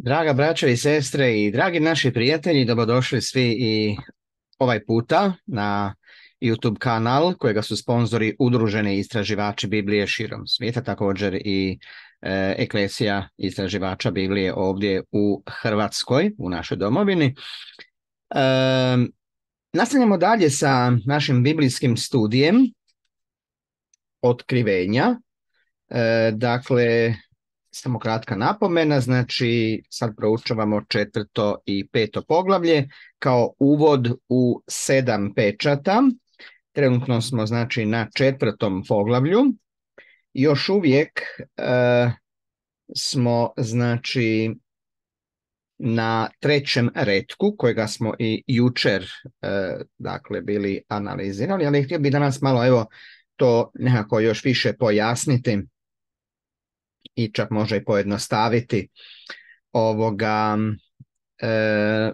Draga braća i sestre i dragi naši prijatelji, dobrodošli svi i ovaj puta na YouTube kanal kojega su sponzori Udruženi istraživači Biblije širom svijeta, također i e, Eklesija istraživača Biblije ovdje u Hrvatskoj, u našoj domovini. E, nastavljamo dalje sa našim biblijskim studijem otkrivenja. E, dakle, samo kratka napomena, znači sad proučavamo četvrto i peto poglavlje kao uvod u sedam pečata. Trenutno smo znači na četvrtom poglavlju. Još uvijek e, smo znači na trećem redku kojega smo i jučer e, dakle bili analizirali, ali htio bih danas malo evo to nekako još više pojasniti i čak može i pojednostaviti ovoga. E,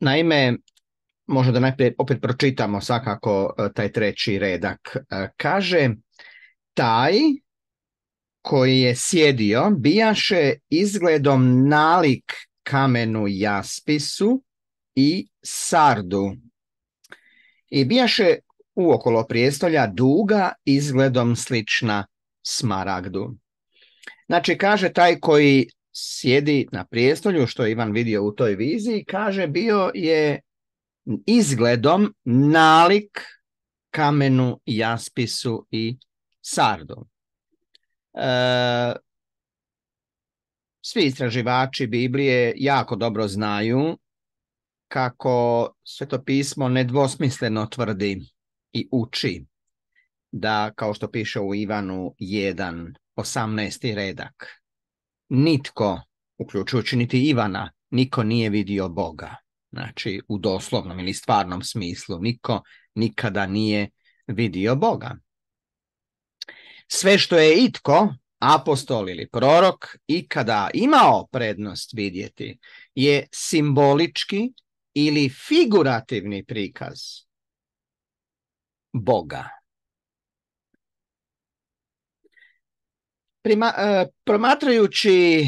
naime, možda da najprije opet pročitamo svakako e, taj treći redak. E, kaže, taj koji je sjedio bijaše izgledom nalik kamenu jaspisu i sardu. I bijaše uokolo prijestolja duga izgledom slična smaragdu. Znači, kaže taj koji sjedi na prijestolju, što je Ivan vidio u toj viziji, kaže bio je izgledom nalik kamenu, jaspisu i sardu. E, svi istraživači Biblije jako dobro znaju kako to pismo nedvosmisleno tvrdi i uči da, kao što piše u Ivanu 1, 18. redak. Nitko, uključujući niti Ivana, niko nije vidio Boga. Znači, u doslovnom ili stvarnom smislu, niko nikada nije vidio Boga. Sve što je itko, apostol ili prorok, ikada imao prednost vidjeti, je simbolički ili figurativni prikaz Boga. Prima, e, promatrajući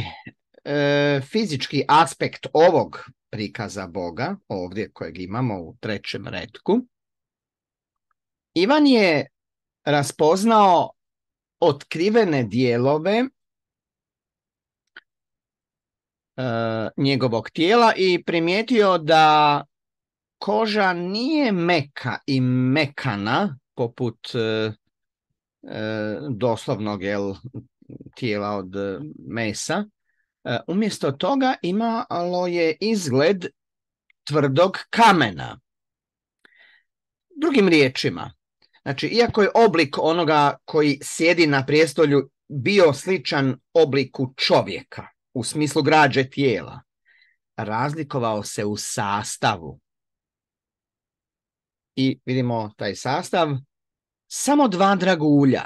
e, fizički aspekt ovog prikaza Boga, ovdje kojeg imamo u trećem redku, Ivan je raspoznao otkrivene dijelove e, njegovog tijela i primijetio da koža nije meka i mekana poput doslovnog jel, tijela od e, mhm. mesa. E, umjesto toga imalo je izgled tvrdog kamena. Drugim riječima, znači iako je oblik onoga koji sjedi na prijestolju bio sličan obliku čovjeka u smislu građe tijela, razlikovao se u sastavu. I vidimo taj sastav, samo dva dragulja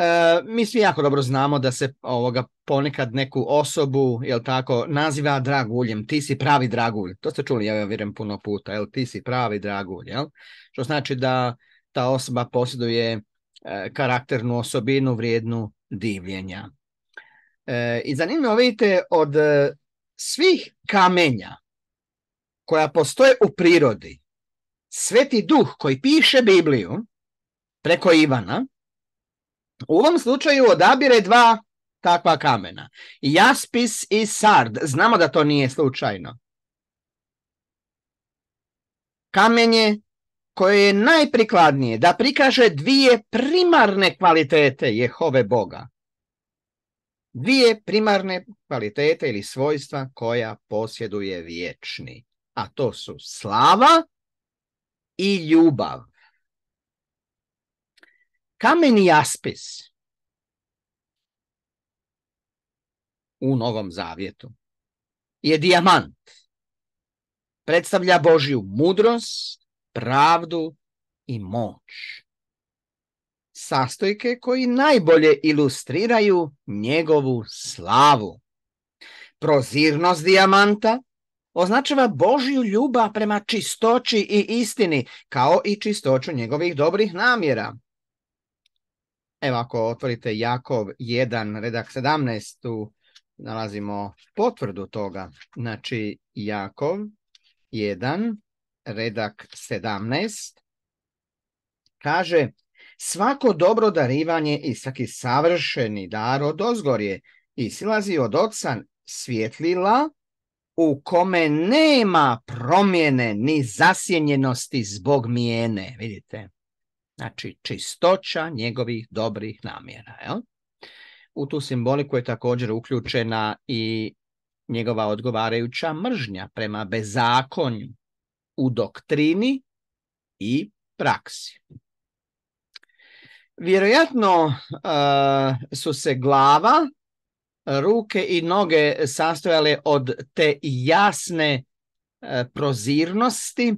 E, mi svi jako dobro znamo da se ovoga ponekad neku osobu jel tako naziva draguljem, ti si pravi dragulj. To ste čuli, ja vjerujem puno puta, jel ti si pravi dragulj, jel? Što znači da ta osoba posjeduje e, karakternu osobinu vrijednu divljenja. E, I zanimljivo vidite od svih kamenja koja postoje u prirodi, Sveti duh koji piše Bibliju preko Ivana, u ovom slučaju odabire dva takva kamena. Jaspis i sard. Znamo da to nije slučajno. Kamenje koje je najprikladnije da prikaže dvije primarne kvalitete Jehove Boga. Dvije primarne kvalitete ili svojstva koja posjeduje vječni. A to su slava i ljubav. Kameni jaspis u Novom Zavjetu je dijamant. Predstavlja Božju mudrost, pravdu i moć. Sastojke koji najbolje ilustriraju njegovu slavu. Prozirnost dijamanta označava Božju ljubav prema čistoći i istini, kao i čistoću njegovih dobrih namjera. Evo ako otvorite Jakov 1, redak 17, tu nalazimo potvrdu toga. Znači Jakov 1, redak 17, kaže svako dobro darivanje i svaki savršeni dar od ozgorje i silazi od oca svjetlila u kome nema promjene ni zasjenjenosti zbog mijene. Vidite, Znači, čistoća njegovih dobrih namjera. Jel? U tu simboliku je također uključena i njegova odgovarajuća mržnja prema bezakonju u doktrini i praksi. Vjerojatno e, su se glava, ruke i noge sastojale od te jasne e, prozirnosti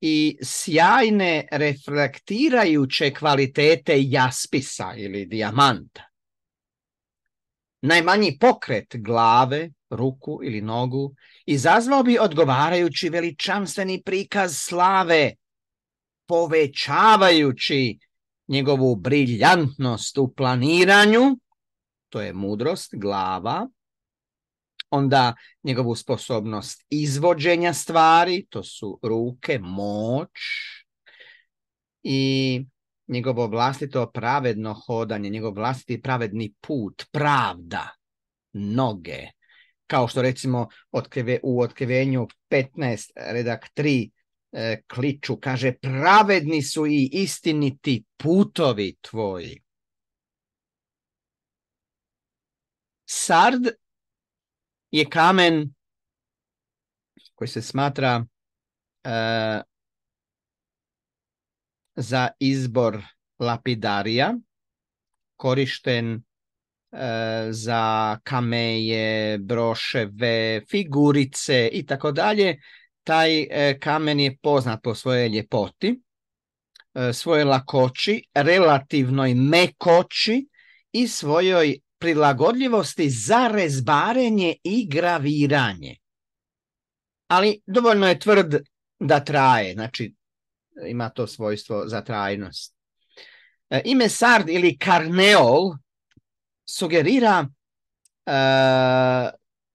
i sjajne reflektirajuće kvalitete jaspisa ili dijamanta. Najmanji pokret glave, ruku ili nogu izazvao bi odgovarajući veličanstveni prikaz slave, povećavajući njegovu briljantnost u planiranju, to je mudrost glava, onda njegovu sposobnost izvođenja stvari, to su ruke, moć i njegovo vlastito pravedno hodanje, njegov vlastiti pravedni put, pravda, noge. Kao što recimo u otkrivenju 15 redak 3 e, kliču, kaže pravedni su i istiniti putovi tvoji. Sard je kamen koji se smatra e, za izbor lapidarija, korišten e, za kameje, broševe, figurice i tako dalje. Taj e, kamen je poznat po svojoj ljepoti, svojoj lakoći, relativnoj mekoći i svojoj prilagodljivosti za rezbarenje i graviranje. Ali dovoljno je tvrd da traje, znači ima to svojstvo za trajnost. E, ime Sard ili Karneol sugerira e,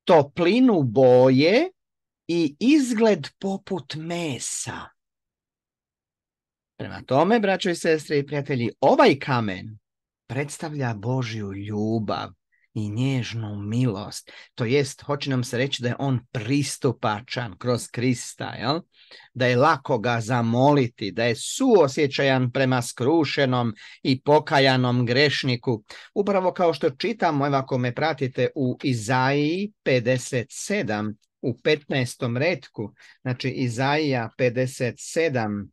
toplinu boje i izgled poput mesa. Prema tome, braćo i sestre i prijatelji, ovaj kamen predstavlja Božju ljubav i nježnu milost. To jest, hoće nam se reći da je on pristupačan kroz Krista, jel? da je lako ga zamoliti, da je suosjećajan prema skrušenom i pokajanom grešniku. Upravo kao što čitamo, evo ako me pratite u Izaiji 57, u 15. redku, znači Izaija 57,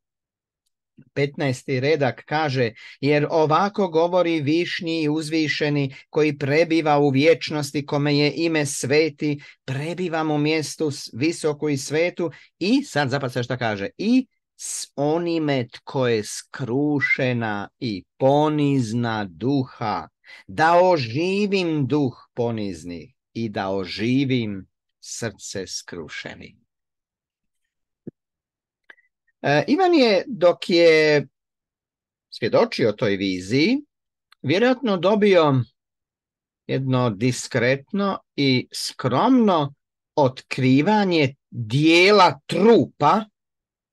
15. redak kaže, jer ovako govori višnji i uzvišeni koji prebiva u vječnosti kome je ime sveti, prebivamo u mjestu visoku i svetu i, sad zapasa šta kaže, i s onime tko je skrušena i ponizna duha, da oživim duh ponizni i da oživim srce skrušeni. E, Ivan je, dok je svjedočio toj viziji, vjerojatno dobio jedno diskretno i skromno otkrivanje dijela trupa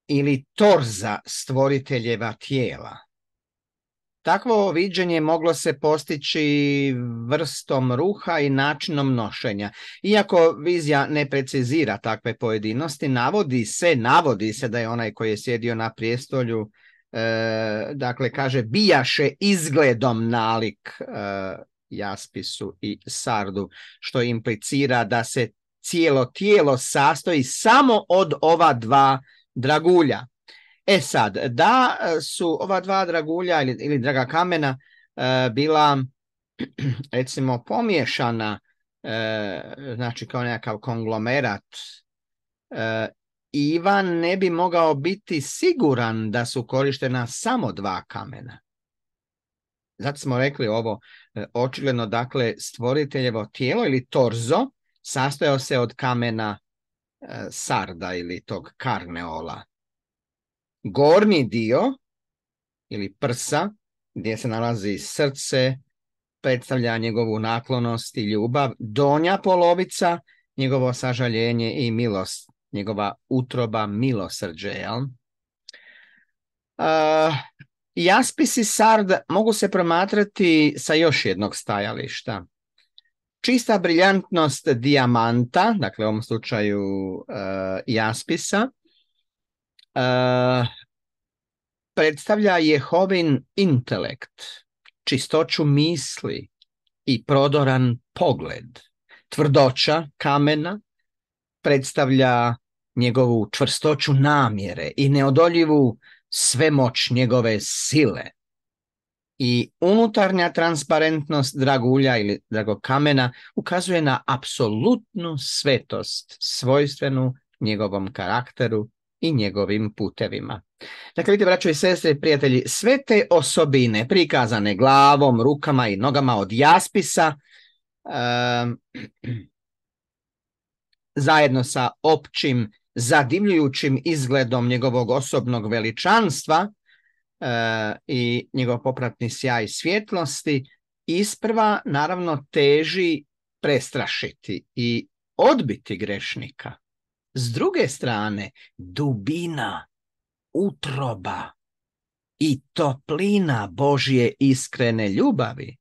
ili torza stvoriteljeva tijela. Takvo viđenje moglo se postići vrstom ruha i načinom nošenja. Iako vizija ne precizira takve pojedinosti, navodi se, navodi se da je onaj koji je sjedio na prijestolju, e, dakle kaže, bijaše izgledom nalik e, jaspisu i sardu, što implicira da se cijelo tijelo sastoji samo od ova dva dragulja. E sad, da su ova dva dragulja ili, ili draga kamena e, bila recimo pomiješana, e, znači kao nekakav konglomerat, e, Ivan ne bi mogao biti siguran da su korištena samo dva kamena. Zato smo rekli ovo, očigledno dakle stvoriteljevo tijelo ili torzo sastojao se od kamena sarda ili tog karneola gornji dio ili prsa gdje se nalazi srce, predstavlja njegovu naklonost i ljubav, donja polovica, njegovo sažaljenje i milost, njegova utroba milosrđe. Jel? Uh, i sard mogu se promatrati sa još jednog stajališta. Čista briljantnost dijamanta, dakle u ovom slučaju e, jaspisa, Eh, predstavlja jehovin intelekt, čistoću misli i prodoran pogled. Tvrdoća kamena predstavlja njegovu čvrstoću namjere i neodoljivu svemoć njegove sile. I unutarnja transparentnost dragulja ili kamena ukazuje na apsolutnu svetost svojstvenu njegovom karakteru i njegovim putevima. Dakle, vidite, braćo i sestre, prijatelji, sve te osobine prikazane glavom, rukama i nogama od jaspisa, zajedno sa općim zadimljujućim izgledom njegovog osobnog veličanstva e, i njegov popratni sjaj svjetlosti, isprva naravno teži prestrašiti i odbiti grešnika. S druge strane, dubina, utroba i toplina Božje iskrene ljubavi,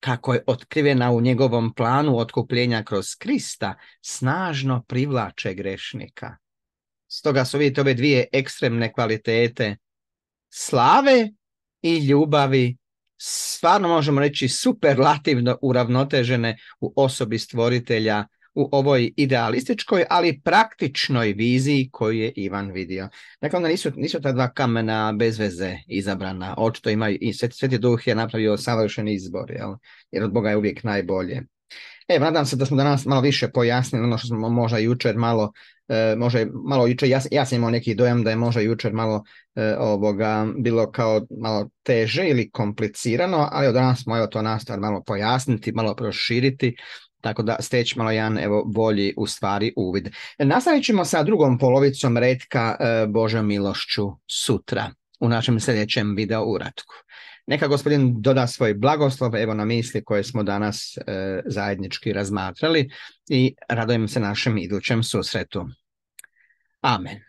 kako je otkrivena u njegovom planu otkupljenja kroz Krista, snažno privlače grešnika. Stoga su vidite ove dvije ekstremne kvalitete slave i ljubavi stvarno možemo reći superlativno uravnotežene u osobi stvoritelja u ovoj idealističkoj, ali praktičnoj viziji koju je Ivan vidio. Dakle, onda nisu, nisu ta dva kamena bez veze izabrana. Očito ima i Sveti, Sveti Duh je napravio savršen izbor, jer od Boga je uvijek najbolje. E, nadam se da smo danas malo više pojasnili ono što smo možda jučer malo, e, malo jučer, ja, ja sam imao neki dojam da je možda jučer malo e, ovoga bilo kao malo teže ili komplicirano, ali od danas smo evo to nastavili malo pojasniti, malo proširiti tako da steći malo jedan evo, bolji u stvari uvid. Nastavit ćemo sa drugom polovicom redka e, Božom milošću sutra u našem sljedećem video uratku. Neka gospodin doda svoj blagoslov evo na misli koje smo danas e, zajednički razmatrali i radojem se našem idućem susretu. Amen.